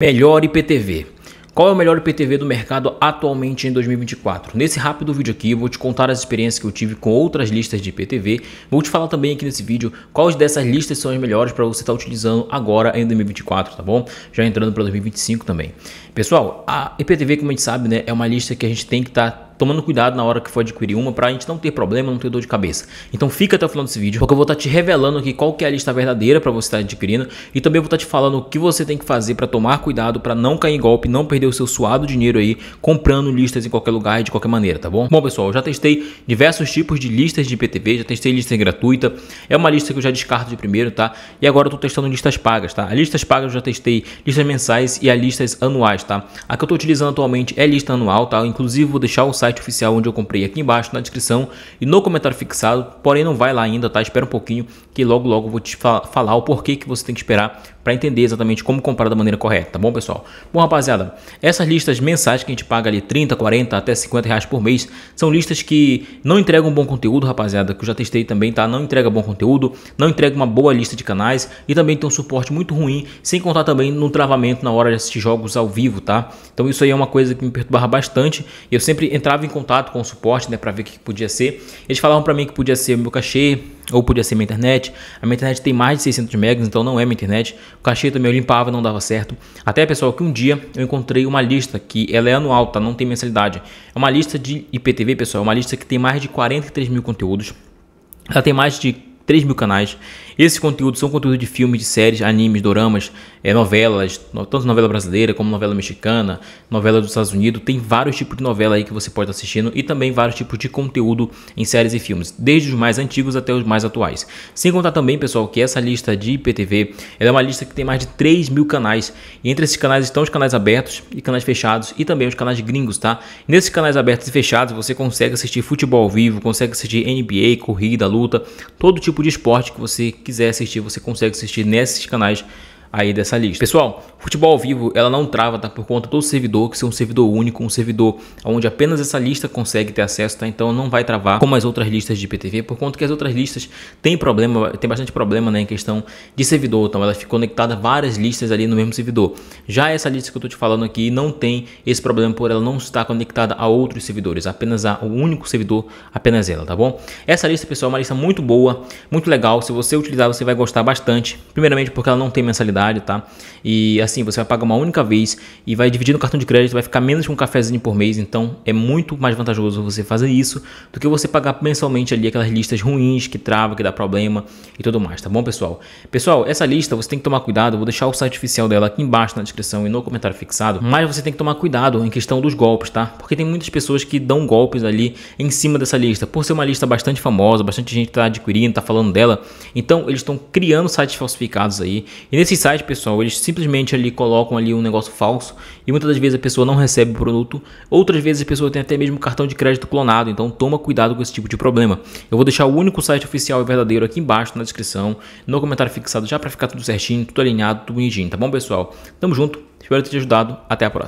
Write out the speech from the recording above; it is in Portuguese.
Melhor IPTV. Qual é o melhor IPTV do mercado atualmente em 2024? Nesse rápido vídeo aqui, vou te contar as experiências que eu tive com outras listas de IPTV. Vou te falar também aqui nesse vídeo quais dessas listas são as melhores para você estar tá utilizando agora em 2024, tá bom? Já entrando para 2025 também. Pessoal, a IPTV, como a gente sabe, né, é uma lista que a gente tem que estar tá tomando cuidado na hora que for adquirir uma para a gente não ter problema, não ter dor de cabeça. Então fica até o final desse vídeo, porque eu vou estar tá te revelando aqui qual que é a lista verdadeira para você estar tá adquirindo e também vou estar tá te falando o que você tem que fazer para tomar cuidado, para não cair em golpe, não perder o seu suado dinheiro aí comprando listas em qualquer lugar e de qualquer maneira, tá bom? Bom pessoal, eu já testei diversos tipos de listas de IPTV, já testei lista gratuita, é uma lista que eu já descarto de primeiro, tá? E agora eu estou testando listas pagas, tá? A listas pagas eu já testei listas mensais e a listas anuais, tá? A que eu estou utilizando atualmente é lista anual, tá? Eu, inclusive vou deixar o site site oficial onde eu comprei aqui embaixo na descrição e no comentário fixado, porém não vai lá ainda, tá? Espera um pouquinho que logo logo eu vou te fa falar o porquê que você tem que esperar para entender exatamente como comprar da maneira correta, tá bom, pessoal? Bom, rapaziada, essas listas mensais que a gente paga ali 30, 40, até 50 reais por mês, são listas que não entregam bom conteúdo, rapaziada, que eu já testei também, tá? Não entrega bom conteúdo, não entrega uma boa lista de canais e também tem um suporte muito ruim, sem contar também no travamento na hora de assistir jogos ao vivo, tá? Então isso aí é uma coisa que me perturbava bastante. Eu sempre entrava em contato com o suporte, né, para ver o que podia ser. Eles falavam para mim que podia ser meu cachê, ou podia ser minha internet. A minha internet tem mais de 600 megas, então não é minha internet. O cachê também eu limpava, não dava certo. Até, pessoal, que um dia eu encontrei uma lista que ela é anual, tá? Não tem mensalidade. É uma lista de IPTV, pessoal, é uma lista que tem mais de 43 mil conteúdos. Ela tem mais de 3 mil canais. Esse conteúdo são conteúdo de filmes, de séries, animes, doramas, é, novelas, tanto novela brasileira como novela mexicana, novela dos Estados Unidos. Tem vários tipos de novela aí que você pode estar tá assistindo e também vários tipos de conteúdo em séries e filmes, desde os mais antigos até os mais atuais. Sem contar também, pessoal, que essa lista de IPTV é uma lista que tem mais de 3 mil canais. E entre esses canais estão os canais abertos e canais fechados e também os canais gringos, tá? Nesses canais abertos e fechados você consegue assistir futebol ao vivo, consegue assistir NBA, corrida, luta, todo tipo tipo de esporte que você quiser assistir, você consegue assistir nesses canais aí dessa lista. Pessoal, futebol ao vivo ela não trava, tá? Por conta do servidor, que ser um servidor único, um servidor onde apenas essa lista consegue ter acesso, tá? Então não vai travar como as outras listas de IPTV, por conta que as outras listas têm problema, tem bastante problema, né, em questão de servidor, então ela fica conectada várias listas ali no mesmo servidor. Já essa lista que eu tô te falando aqui não tem esse problema por ela não estar conectada a outros servidores, apenas a um único servidor, apenas ela, tá bom? Essa lista, pessoal, é uma lista muito boa, muito legal, se você utilizar você vai gostar bastante, primeiramente porque ela não tem mensalidade verdade, tá? E assim, você vai pagar uma única vez e vai dividir no cartão de crédito, vai ficar menos de um cafezinho por mês, então é muito mais vantajoso você fazer isso do que você pagar mensalmente ali aquelas listas ruins que trava, que dá problema e tudo mais, tá bom, pessoal? Pessoal, essa lista você tem que tomar cuidado, vou deixar o site oficial dela aqui embaixo na descrição e no comentário fixado, mas você tem que tomar cuidado em questão dos golpes, tá? Porque tem muitas pessoas que dão golpes ali em cima dessa lista, por ser uma lista bastante famosa, bastante gente tá adquirindo, tá falando dela, então eles estão criando sites falsificados aí, e nesses sites pessoal, eles simplesmente ali colocam ali um negócio falso e muitas das vezes a pessoa não recebe o produto, outras vezes a pessoa tem até mesmo cartão de crédito clonado, então toma cuidado com esse tipo de problema. Eu vou deixar o único site oficial e verdadeiro aqui embaixo na descrição, no comentário fixado já para ficar tudo certinho, tudo alinhado, tudo bonitinho, tá bom, pessoal? Tamo junto, espero ter te ajudado, até a próxima.